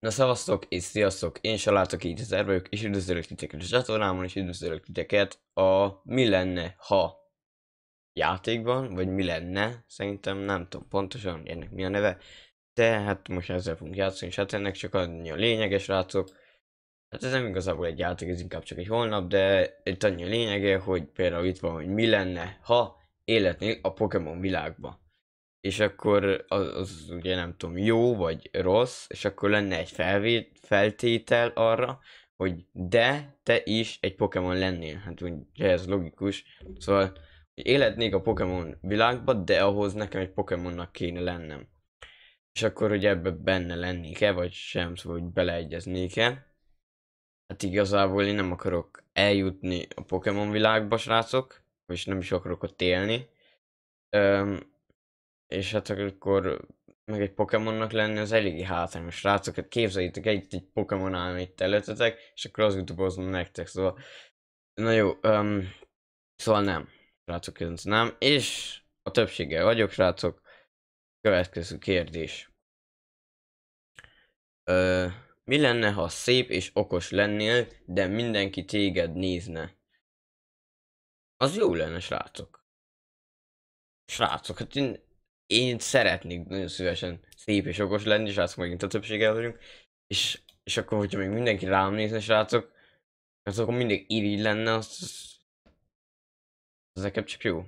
Na szevasztok és sziasztok, én Salátok így az ervők, és üdvözlök titeket a csatornámon, és üdvözlök titeket a mi lenne, ha játékban, vagy mi lenne, szerintem nem tudom pontosan ennek mi a neve, tehát most ezzel fogunk játszani, és hát ennek csak annyi a lényeges, rácok. Hát ez nem igazából egy játék, ez inkább csak egy holnap, de itt annyi a lényege, hogy például itt van, hogy mi lenne, ha életnél a Pokémon világban és akkor az, az ugye nem tudom, jó vagy rossz, és akkor lenne egy felvét, feltétel arra, hogy de te is egy Pokémon lennél. Hát ugye ez logikus. Szóval életnék a Pokémon világba, de ahhoz nekem egy Pokémonnak kéne lennem. És akkor hogy ebbe benne lennék-e, vagy sem, szóval hogy beleegyeznék-e. Hát igazából én nem akarok eljutni a Pokémon világba, srácok, és nem is akarok ott élni. Öm, és hát akkor meg egy Pokémonnak lenni, az eléggé hátrányos hát Képzeljétek egy, egy Pokémon álmait előttetek, és akkor az utubozom nektek, szóval... Na jó, um, szóval nem, srácok, között nem, és a többséggel vagyok, srácok. Következő kérdés. Ö, mi lenne, ha szép és okos lennél, de mindenki téged nézne? Az jó lenne, srácok. Srácok, hát én én szeretnék nagyon szívesen szép és okos lenni, és azt hát megint a többség vagyunk, és, és akkor, hogyha még mindenki rám nézne, srácok, az akkor mindig irigy lenne, az, az, az nekem csak jó.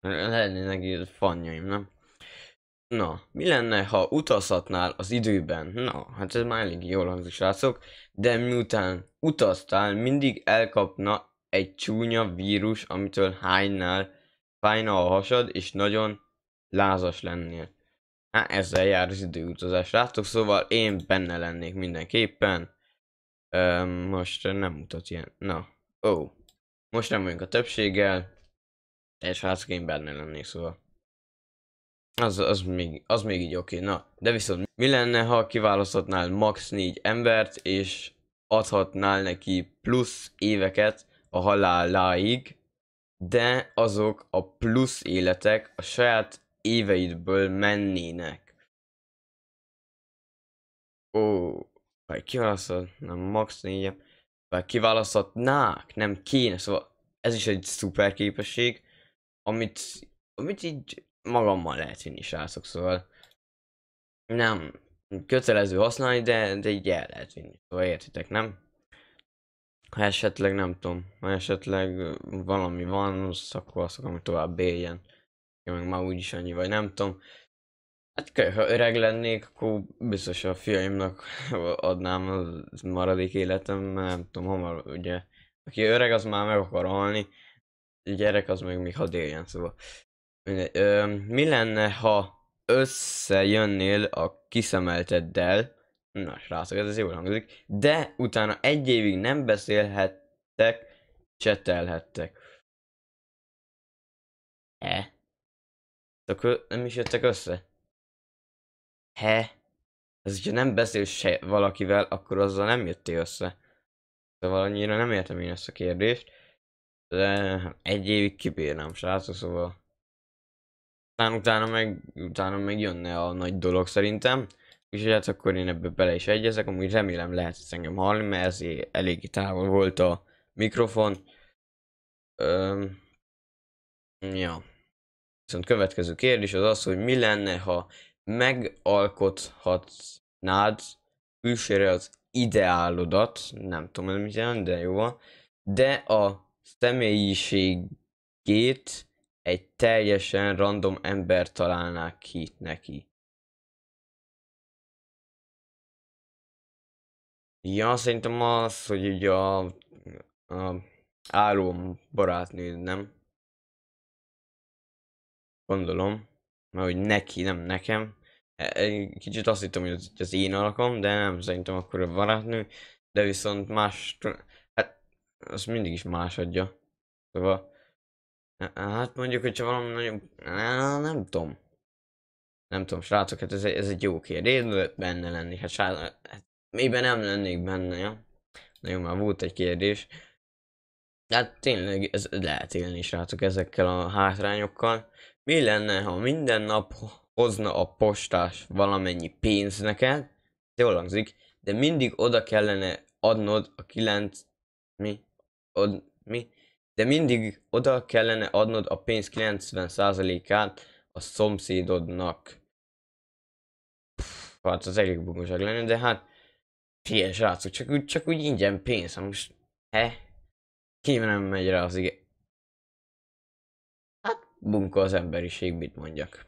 Lennének fanjaim, nem? Na, mi lenne, ha utazhatnál az időben? Na, hát ez már elég jól hangzik, srácok, de miután utaztál, mindig elkapna egy csúnya vírus, amitől hánynál fájna a hasad, és nagyon lázas lennél. Hát ezzel jár az időutazás, látok, szóval én benne lennék mindenképpen. Ö, most nem mutat ilyen, na, ó. Oh. Most nem vagyunk a többséggel, és hát én benne lennék, szóval. Az, az, még, az még így oké, okay. na. De viszont mi lenne, ha kiválasztatnál max 4 embert, és adhatnál neki plusz éveket a haláláig, de azok a plusz életek a saját éveidből mennének. Ó, vagy kiválasztod, nem max 4 vagy kiválaszthatnák, nem kéne, szóval ez is egy szuper képesség, amit, amit így magammal lehet vinni, srácok, szóval nem kötelező használni, de, de így el lehet vinni, szóval értitek, nem? Ha esetleg nem tudom, ha esetleg valami van, akkor azt akarom, hogy tovább éljen ja, meg már úgyis annyi vagy, nem tudom. Hát ha öreg lennék, akkor biztos a fiaimnak adnám az maradék életem, mert nem tudom, hamar ugye, aki öreg, az már meg akar halni, a gyerek az még még hadd éljen, szóval. Ö, mi lenne, ha összejönnél a kiszemelteddel, na srácok, ez jól hangzik, de utána egy évig nem beszélhettek, csetelhettek. E. De akkor nem is jöttek össze? He? Ez, hogyha nem beszél se valakivel, akkor azzal nem jöttél össze. Szóval annyira nem értem én ezt a kérdést. De egy évig kibírnám, srácok, szóval... Aztán utána meg, utána meg jönne a nagy dolog szerintem. És hát akkor én ebbe bele is egyezek, amúgy remélem lehet ezt engem hallni, mert ezért eléggé távol volt a mikrofon. Öm, ja. Viszont következő kérdés az az, hogy mi lenne, ha megalkothatnád külsőre az ideálodat, nem tudom, ez mit jelent, de jó van, de a személyiségét egy teljesen random ember találná ki neki. Ja, szerintem az, hogy ugye a, a álom barátnő, nem? Gondolom. Mert hogy neki, nem nekem. E, e, kicsit azt hittem, hogy az, én alakom, de nem, szerintem akkor a barátnő. De viszont más... Hát, az mindig is más adja. Szóval... E, hát mondjuk, hogyha valami nagyobb... Nem tudom. Nem tudom, srácok, hát ez egy, ez egy jó kérdés, benne lenni. Hát, srácok, hát mélyben nem lennék benne, ja? Na jó, már volt egy kérdés. Hát tényleg ez lehet élni, srácok, ezekkel a hátrányokkal. Mi lenne, ha minden nap hozna a postás valamennyi pénz neked? Jól hangzik, de mindig oda kellene adnod a kilenc... Mi? Od... Mi? De mindig oda kellene adnod a pénz 90%-át a szomszédodnak. Pff, hát az elég bugoság lenne, de hát... Ilyen srácok, csak úgy, csak úgy ingyen pénz, ha most... He? Ki nem megy rá az igen bunka az emberiség, mit mondjak.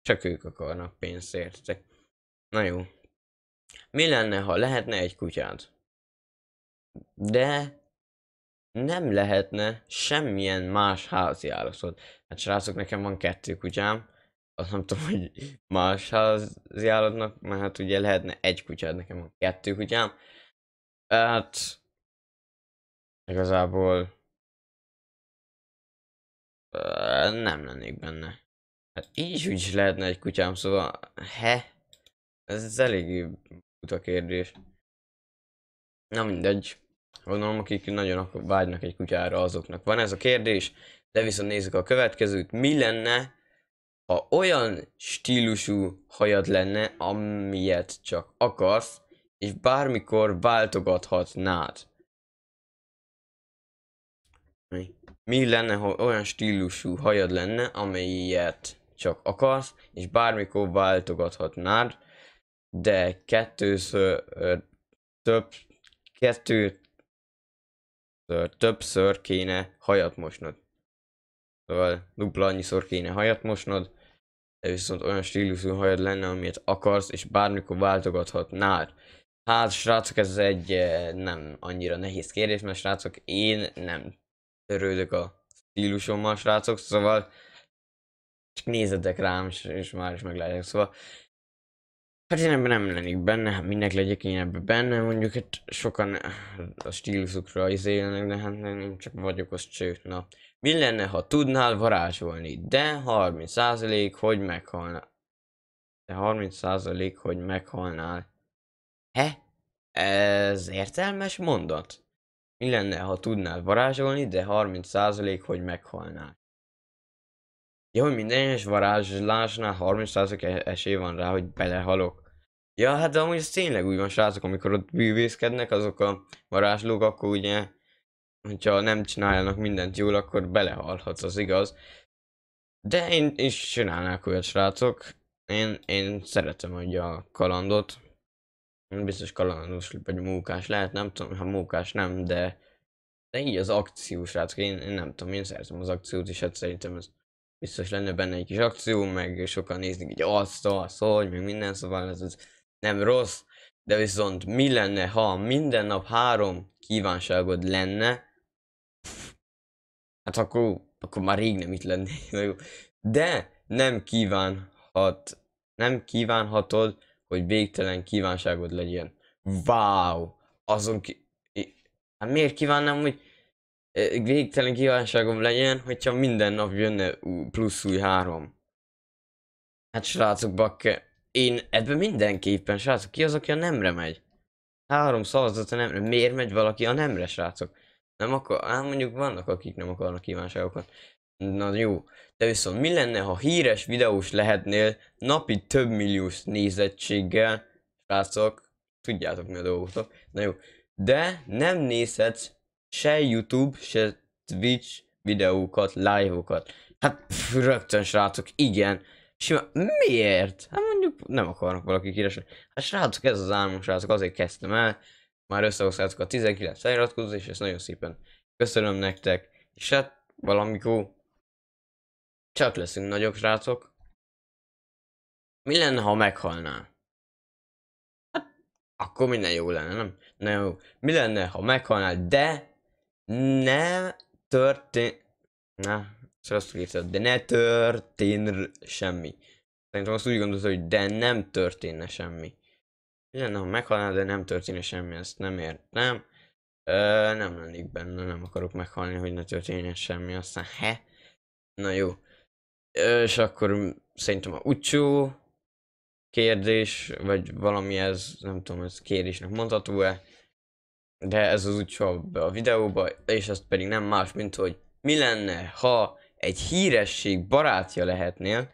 Csak ők akarnak pénzért értek? Na jó. Mi lenne, ha lehetne egy kutyád? De nem lehetne semmilyen más állatod. Hát srácok, nekem van kettő kutyám, azt nem tudom, hogy más állatnak, mert hát ugye lehetne egy kutyád, nekem van kettő kutyám. Hát igazából nem lennék benne. Hát így is úgy is lehetne egy kutyám, szóval... He? Ez, elég eléggé buta kérdés. Na mindegy. Gondolom, akik nagyon vágynak egy kutyára, azoknak van ez a kérdés. De viszont nézzük a következőt. Mi lenne, ha olyan stílusú hajad lenne, amilyet csak akarsz, és bármikor váltogathatnád? Mi lenne, ha olyan stílusú hajad lenne, amelyet csak akarsz, és bármikor váltogathatnád, de kettőször több, kettő többször kéne hajat mosnod. Szóval dupla annyiszor kéne hajat mosnod, de viszont olyan stílusú hajad lenne, amit akarsz, és bármikor váltogathatnád. Hát, srácok, ez egy nem annyira nehéz kérdés, mert srácok, én nem törődök a stílusommal, srácok, szóval csak nézzetek rám, és, és már is meglátják, szóval Hát én ebben nem lennék benne, hát minek legyek én ebben benne, mondjuk hát sokan a stílusukra izé élnek, de hát nem csak vagyok az cső, na. Mi lenne, ha tudnál varázsolni, de 30% hogy meghalnál. De 30% hogy meghalnál. He? Ez értelmes mondat? Mi lenne, ha tudnál varázsolni, de 30% hogy meghalnál? Ja, hogy minden egyes varázslásnál 30% e-, esély van rá, hogy belehalok. Ja, hát de amúgy ez tényleg úgy van, srácok, amikor ott bűvészkednek azok a varázslók, akkor ugye, hogyha nem csinálnak mindent jól, akkor belehalhatsz, az igaz. De én is csinálnák olyat, srácok. Én, én szeretem ugye a kalandot, Biztos kalandos vagy mókás lehet, nem tudom, ha mókás nem, de, de így az akciós srácok, én, én nem tudom, én szerzem az akciót is, hát szerintem ez biztos lenne benne egy kis akció, meg sokan néznek így azt, azt, hogy, meg minden, szóval ez, ez nem rossz, de viszont mi lenne, ha minden nap három kívánságod lenne, hát akkor, akkor már rég nem itt lennék, de nem kívánhat, nem kívánhatod hogy végtelen kívánságod legyen. Wow! Azon ki... Hát miért kívánnám, hogy e, végtelen kívánságom legyen, hogyha minden nap jönne plusz új három? Hát srácok, bakke, én ebben mindenképpen, srácok, ki az, aki a nemre megy? Három szavazat a nemre. Miért megy valaki a nemre, srácok? Nem akar, hát mondjuk vannak, akik nem akarnak kívánságokat. Na jó, de viszont mi lenne, ha híres videós lehetnél napi több milliós nézettséggel, srácok, tudjátok mi a dolgotok, na jó, de nem nézhetsz se YouTube, se Twitch videókat, live-okat. Hát pff, rögtön srácok, igen, sima, miért? Hát mondjuk nem akarnak valaki híres, hát srácok ez az álmom, srácok, azért kezdtem el, már összehoztátok a 19 feliratkozó, és ezt nagyon szépen köszönöm nektek, és hát valamikor csak leszünk nagyok, srácok. Mi lenne, ha meghalnál? Hát, akkor minden jó lenne, nem? Na jó. Mi lenne, ha meghalnál, de ne történ... Na, rosszul írtad, de ne történ semmi. Szerintem azt úgy gondolod, hogy de nem történne semmi. Mi lenne, ha meghalnál, de nem történne semmi, ezt nem értem. Ö, nem lennék benne, nem akarok meghalni, hogy ne történjen semmi, aztán he. Na jó. És akkor szerintem a Ucsú kérdés, vagy valami ez, nem tudom, ez kérdésnek mondható-e, de ez az Ucsú a videóba, és ez pedig nem más, mint hogy mi lenne, ha egy híresség barátja lehetnél,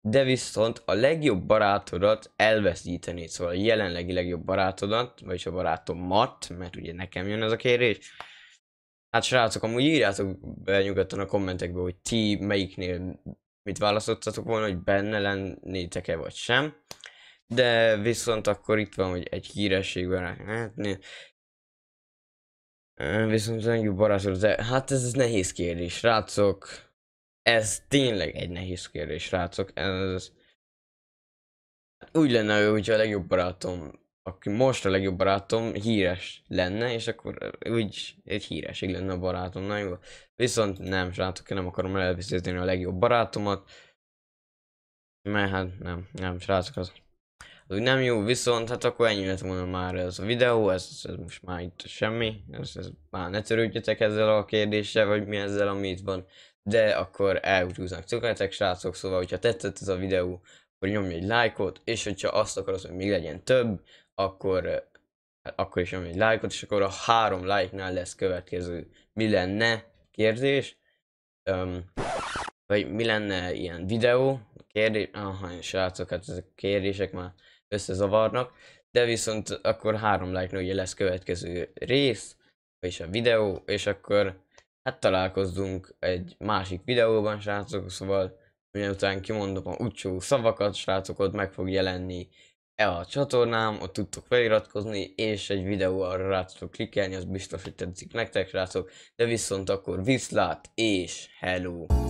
de viszont a legjobb barátodat elveszítenéd, szóval a jelenlegi legjobb barátodat, vagyis a barátomat, mert ugye nekem jön ez a kérés. Hát srácok, amúgy írjátok be nyugodtan a kommentekbe, hogy ti melyiknél mit választottatok volna, hogy benne lennétek-e vagy sem. De viszont akkor itt van, hogy egy hírességben látni. Viszont jó barátok, de hát ez, ez nehéz kérdés, rácok. Ez tényleg egy nehéz kérdés, rácok. Ez, úgy lenne, hogyha a legjobb barátom aki most a legjobb barátom híres lenne, és akkor úgy egy híresség lenne a barátomnál, jó? Viszont nem, srácok, én nem akarom elveszíteni a legjobb barátomat, mert hát nem, nem, srácok, az úgy nem jó, viszont hát akkor ennyi lett volna már ez a videó, ez, ez most már itt semmi, ez, ez már ne törődjetek ezzel a kérdéssel, vagy mi ezzel, ami itt van, de akkor elúgyúznak cukletek, srácok, szóval, hogyha tetszett ez a videó, akkor nyomj egy lájkot, és hogyha azt akarod, hogy még legyen több, akkor, hát akkor is nyomj egy lájkot, és akkor a három lájknál lesz következő mi lenne kérdés, um, vagy mi lenne ilyen videó, kérdés, aha, srácok, hát ezek a kérdések már összezavarnak, de viszont akkor három like ugye lesz következő rész, és a videó, és akkor hát találkozzunk egy másik videóban, srácok, szóval miután kimondom a utcsó szavakat, srácok, ott meg fog jelenni e a csatornám, ott tudtok feliratkozni, és egy videó arra rá tudtok klikkelni, az biztos, hogy tetszik nektek, srácok, de viszont akkor viszlát, és hello!